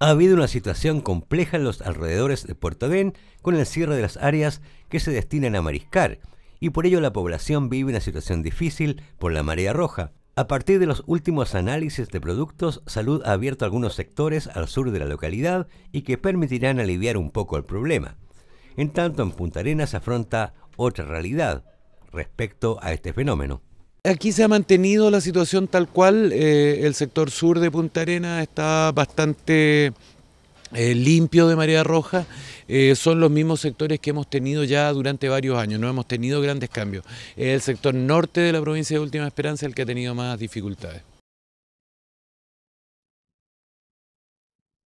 Ha habido una situación compleja en los alrededores de Puerto Ven con el cierre de las áreas que se destinan a mariscar, y por ello la población vive una situación difícil por la marea roja. A partir de los últimos análisis de productos, Salud ha abierto algunos sectores al sur de la localidad y que permitirán aliviar un poco el problema. En tanto, en Punta Arenas se afronta otra realidad respecto a este fenómeno. Aquí se ha mantenido la situación tal cual, eh, el sector sur de Punta Arena está bastante eh, limpio de marea roja, eh, son los mismos sectores que hemos tenido ya durante varios años, no hemos tenido grandes cambios. el sector norte de la provincia de Última Esperanza es el que ha tenido más dificultades.